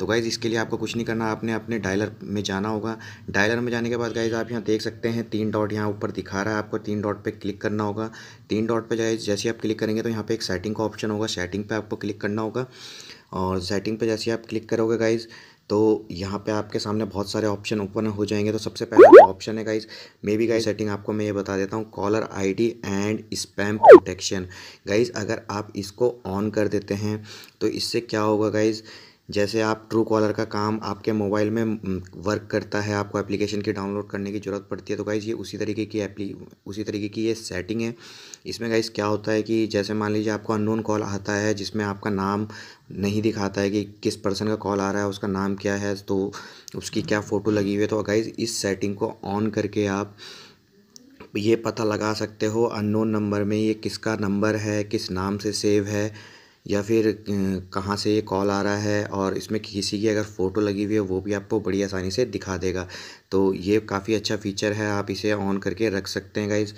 तो गाइज़ इसके लिए आपको कुछ नहीं करना आपने अपने डायलर में जाना होगा डायलर में जाने के बाद गाइज़ आप यहाँ देख सकते हैं तीन डॉट यहाँ ऊपर दिखा रहा है आपको तीन डॉट पे क्लिक करना होगा तीन डॉट पे गाइज जैसे आप क्लिक करेंगे तो यहाँ पे एक सेटिंग का ऑप्शन होगा सेटिंग पे आपको क्लिक करना होगा और सेटिंग पे जैसे आप क्लिक करोगे गाइज़ तो यहाँ पे आपके सामने बहुत सारे ऑप्शन ओपन हो जाएंगे तो सबसे पहला जो ऑप्शन है guys maybe guys setting आपको मैं ये बता देता हूँ caller ID and spam protection guys अगर आप इसको ऑन कर देते हैं तो इससे क्या होगा गाइज़ जैसे आप ट्रू कॉलर का काम आपके मोबाइल में वर्क करता है आपको एप्लीकेशन की डाउनलोड करने की ज़रूरत पड़ती है तो गाइज़ ये उसी तरीके की एप्ली उसी तरीके की ये सेटिंग है इसमें गाइज़ क्या होता है कि जैसे मान लीजिए आपको अननोन कॉल आता है जिसमें आपका नाम नहीं दिखाता है कि किस पर्सन का कॉल आ रहा है उसका नाम क्या है तो उसकी क्या फ़ोटो लगी हुई है तो गाइज़ इस सेटिंग को ऑन करके आप ये पता लगा सकते हो अननोन नंबर में ये किसका नंबर है किस नाम से सेव है या फिर कहाँ से ये कॉल आ रहा है और इसमें किसी की अगर फ़ोटो लगी हुई है वो भी आपको बड़ी आसानी से दिखा देगा तो ये काफ़ी अच्छा फीचर है आप इसे ऑन करके रख सकते हैं गाइज़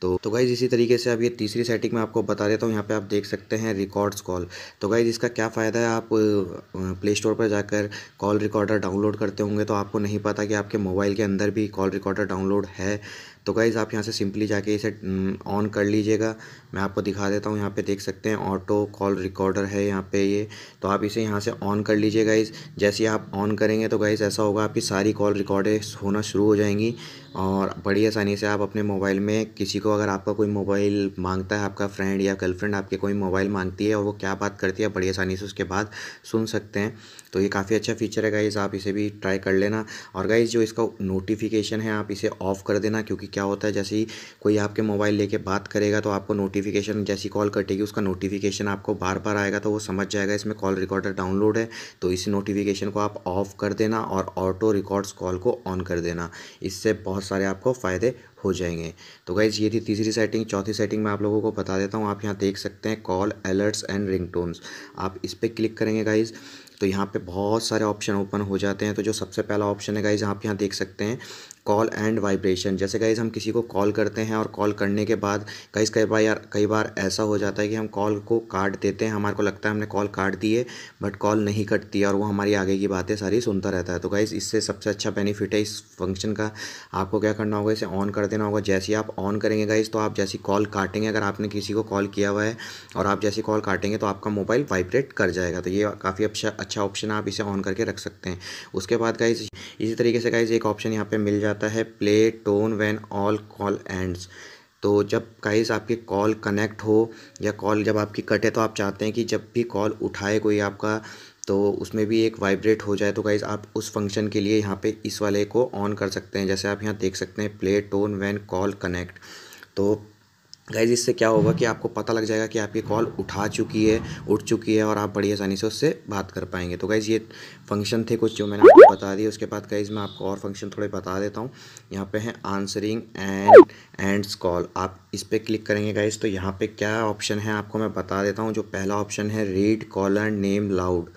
तो तो गाइज़ इसी तरीके से अब ये तीसरी सेटिंग मैं आपको बता देता हूँ यहाँ पे आप देख सकते हैं रिकॉर्ड्स कॉल तो गाइज़ इसका क्या फ़ायदा है आप प्ले स्टोर पर जाकर कॉल रिकॉर्डर डाउनलोड करते होंगे तो आपको नहीं पता कि आपके मोबाइल के अंदर भी कॉल रिकॉर्डर डाउनलोड है तो गाइज़ आप यहाँ से सिंपली जाके इसे ऑन mm, कर लीजिएगा मैं आपको दिखा देता हूँ यहाँ पे देख सकते हैं ऑटो कॉल रिकॉर्डर है यहाँ पे ये तो आप इसे यहाँ से ऑन कर लीजिए गाइज़ जैसे आप ऑन करेंगे तो गाइज़ ऐसा होगा आपकी सारी कॉल रिकॉर्डे होना शुरू हो जाएंगी और बड़ी आसानी से आप अपने मोबाइल में किसी को अगर आपका कोई मोबाइल मांगता है आपका फ्रेंड या गर्लफ्रेंड आपके कोई मोबाइल मांगती है और वो क्या बात करती है बड़ी आसानी से उसके बाद सुन सकते हैं तो ये काफ़ी अच्छा फीचर है गाइज़ आप इसे भी ट्राई कर लेना और गाइज़ जो इसका नोटिफिकेशन है आप इसे ऑफ़ कर देना क्योंकि क्या होता है जैसे ही कोई आपके मोबाइल लेके बात करेगा तो आपको नोटिफिकेशन जैसी कॉल कटेगी उसका नोटिफिकेशन आपको बार बार आएगा तो वो समझ जाएगा इसमें कॉल रिकॉर्डर डाउनलोड है तो इसी नोटिफिकेशन को आप ऑफ कर देना और ऑटो रिकॉर्ड्स कॉल को ऑन कर देना इससे बहुत सारे आपको फ़ायदे हो जाएंगे तो गाइज़ ये थी तीसरी सेटिंग चौथी सेटिंग मैं आप लोगों को बता देता हूँ आप यहाँ देख सकते हैं कॉल अलर्ट्स एंड रिंग आप इस पर क्लिक करेंगे गाइज़ तो यहाँ पे बहुत सारे ऑप्शन ओपन हो जाते हैं तो जो सबसे पहला ऑप्शन है गाइज आप यहाँ देख सकते हैं कॉल एंड वाइब्रेशन जैसे गाइज़ हम किसी को कॉल करते हैं और कॉल करने के बाद गाइज़ कई बार यार कई बार ऐसा हो जाता है कि हम कॉल को काट देते हैं हमारे को लगता है हमने कॉल काट दिए बट कॉल नहीं कटती और वो हमारी आगे की बातें सारी सुनता रहता है तो गाइज़ इससे सबसे अच्छा बेनिफिट है इस फंक्शन का आपको क्या करना होगा इसे ऑन कर देना होगा जैसे आप ऑन करेंगे गाइज़ तो आप जैसी कॉल काटेंगे अगर आपने किसी को कॉल किया हुआ है और आप जैसी कॉल काटेंगे तो आपका मोबाइल वाइब्रेट कर जाएगा तो ये काफ़ी अच्छा अच्छा ऑप्शन है आप इसे ऑन करके रख सकते हैं उसके बाद गाइज़ इसी तरीके से गाइज़ एक ऑप्शन यहाँ पर मिल जाता जाता है play tone when all call ends तो जब काइज आपके कॉल कनेक्ट हो या कॉल जब आपकी कटे तो आप चाहते हैं कि जब भी कॉल उठाए कोई आपका तो उसमें भी एक वाइब्रेट हो जाए तो काइज आप उस फंक्शन के लिए यहाँ पे इस वाले को ऑन कर सकते हैं जैसे आप यहाँ देख सकते हैं play tone when call connect तो गाइज इससे क्या होगा कि आपको पता लग जाएगा कि आपकी कॉल उठा चुकी है उठ चुकी है और आप बड़ी आसानी से उससे बात कर पाएंगे तो गाइज़ ये फंक्शन थे कुछ जो मैंने आपको बता दिए उसके बाद गाइज़ मैं आपको और फंक्शन थोड़े बता देता हूँ यहाँ पे है आंसरिंग एंड एंड्स कॉल आप इस पर क्लिक करेंगे गाइज़ तो यहाँ पर क्या ऑप्शन है आपको मैं बता देता हूँ जो पहला ऑप्शन है रीड कॉलर नेम लाउड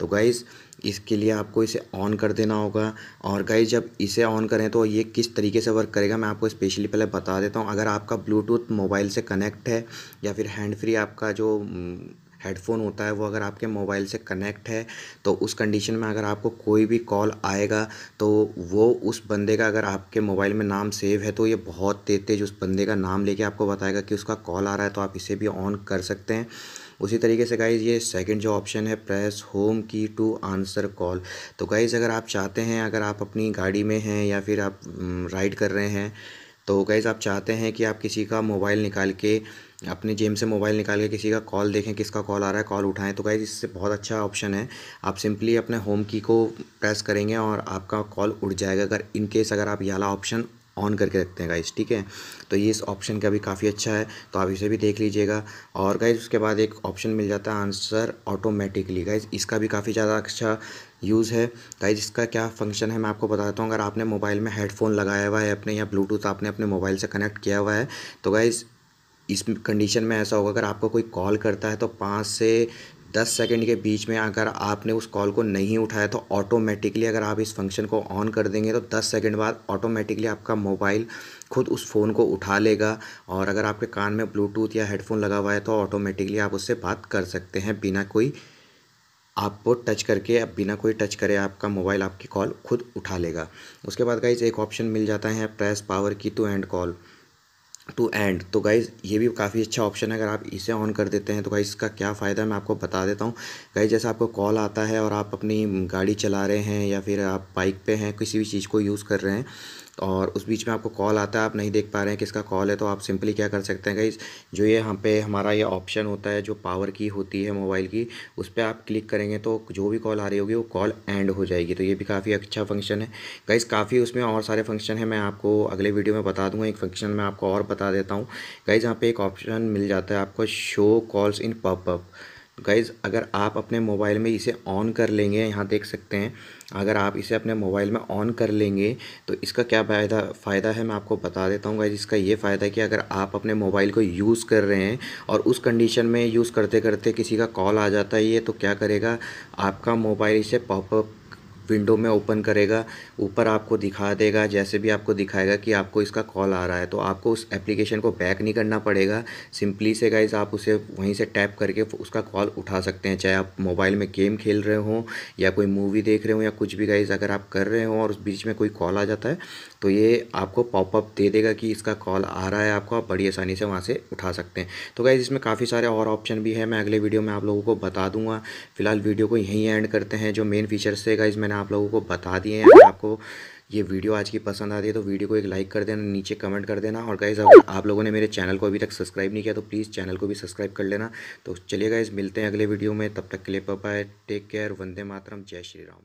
तो गाइज़ इसके लिए आपको इसे ऑन कर देना होगा और गाइज जब इसे ऑन करें तो ये किस तरीके से वर्क करेगा मैं आपको स्पेशली पहले बता देता हूँ अगर आपका ब्लूटूथ मोबाइल से कनेक्ट है या फिर हैंड फ्री आपका जो हेडफोन हम्म, होता है वो अगर आपके मोबाइल से कनेक्ट है तो उस कंडीशन में अगर आपको कोई भी कॉल आएगा तो वो उस बंदे का अगर आपके मोबाइल में नाम सेव है तो ये बहुत तेज तेज उस बंदे का नाम लेके आपको बताएगा कि उसका कॉल आ रहा है तो आप इसे भी ऑन कर सकते हैं उसी तरीके से गाइज़ ये सेकंड जो ऑप्शन है press home key to answer call तो गाइज़ अगर आप चाहते हैं अगर आप अपनी गाड़ी में हैं या फिर आप राइड कर रहे हैं तो गाइज़ आप चाहते हैं कि आप किसी का मोबाइल निकाल के अपने जेम से मोबाइल निकाल के किसी का कॉल देखें किसका कॉल आ रहा है कॉल उठाएं तो गाइज़ इससे बहुत अच्छा ऑप्शन है आप सिंपली अपने होम की को प्रेस करेंगे और आपका कॉल उठ जाएगा अगर इन केस अगर आप यहाँ ऑप्शन ऑन करके रखते हैं गाइस ठीक है तो ये इस ऑप्शन का भी काफ़ी अच्छा है तो आप इसे भी देख लीजिएगा और गाइज उसके बाद एक ऑप्शन मिल जाता है आंसर ऑटोमेटिकली गाइज़ इसका भी काफ़ी ज़्यादा अच्छा यूज़ है गाइज इसका क्या फंक्शन है मैं आपको बताता हूँ अगर आपने मोबाइल में हेडफोन लगाया हुआ है अपने या ब्लूटूथ आपने अपने मोबाइल से कनेक्ट किया हुआ है तो गाइज़ इस कंडीशन में ऐसा होगा अगर आपको कोई कॉल करता है तो पाँच से 10 सेकंड के बीच में अगर आपने उस कॉल को नहीं उठाया तो ऑटोमेटिकली अगर आप इस फंक्शन को ऑन कर देंगे तो 10 सेकंड बाद ऑटोमेटिकली आपका मोबाइल खुद उस फ़ोन को उठा लेगा और अगर आपके कान में ब्लूटूथ या हेडफोन लगा हुआ है तो ऑटोमेटिकली आप उससे बात कर सकते हैं बिना कोई आपको टच करके आप बिना कोई टच करे आपका मोबाइल आपकी कॉल खुद उठा लेगा उसके बाद का एक ऑप्शन मिल जाता है press power key to end call to end तो गाइज़ ये भी काफ़ी अच्छा ऑप्शन है अगर आप इसे ऑन कर देते हैं तो गाइज़ इसका क्या फ़ायदा है मैं आपको बता देता हूँ गाइज़ जैसे आपको कॉल आता है और आप अपनी गाड़ी चला रहे हैं या फिर आप बाइक पे हैं किसी भी चीज़ को यूज़ कर रहे हैं और उस बीच में आपको कॉल आता है आप नहीं देख पा रहे हैं किसका कॉल है तो आप सिंपली क्या कर सकते हैं गाइज जो ये यहाँ पे हमारा ये ऑप्शन होता है जो पावर की होती है मोबाइल की उस पर आप क्लिक करेंगे तो जो भी कॉल आ रही होगी वो कॉल एंड हो जाएगी तो ये भी काफ़ी अच्छा फंक्शन है गाइज काफ़ी उसमें और सारे फंक्शन हैं मैं आपको अगले वीडियो में बता दूँगा एक फंक्शन मैं आपको और बता देता हूँ गाइज यहाँ पर एक ऑप्शन मिल जाता है आपको show calls in popup guys अगर आप अपने मोबाइल में इसे ऑन कर लेंगे यहाँ देख सकते हैं अगर आप इसे अपने मोबाइल में ऑन कर लेंगे तो इसका क्या फ़ायदा फ़ायदा है मैं आपको बता देता हूँ गाइज इसका ये फ़ायदा है कि अगर आप अपने मोबाइल को यूज़ कर रहे हैं और उस कंडीशन में यूज़ करते करते किसी का कॉल आ जाता है ये तो क्या करेगा आपका मोबाइल इसे पॉपअप विंडो में ओपन करेगा ऊपर आपको दिखा देगा जैसे भी आपको दिखाएगा कि आपको इसका कॉल आ रहा है तो आपको उस एप्लीकेशन को बैक नहीं करना पड़ेगा सिंपली से गाइज आप उसे वहीं से टैप करके उसका कॉल उठा सकते हैं चाहे आप मोबाइल में गेम खेल रहे हों या कोई मूवी देख रहे हों या कुछ भी गाइज अगर आप कर रहे हो और उस बीच में कोई कॉल आ जाता है तो ये आपको पॉपअप दे देगा कि इसका कॉल आ रहा है आपको आप बड़ी आसानी से वहाँ से उठा सकते हैं तो गाइज़ इसमें काफ़ी सारे और ऑप्शन भी है मैं अगले वीडियो में आप लोगों को बता दूंगा फिलहाल वीडियो को यहीं एंड करते हैं जो मेन फीचर्स थे गाइज़ मैंने आप लोगों को बता दिए हैं आपको ये वीडियो आज की पसंद आती है तो वीडियो को एक लाइक कर देना नीचे कमेंट कर देना और गाइज़ अगर आप लोगों ने मेरे चैनल को अभी तक सब्सक्राइब नहीं किया तो प्लीज़ चैनल को भी सब्सक्राइब कर लेना तो चलिए गाइज़ मिलते हैं अगले वीडियो में तब तक के लिए पापा टेक केयर वंदे मातरम जय श्री राम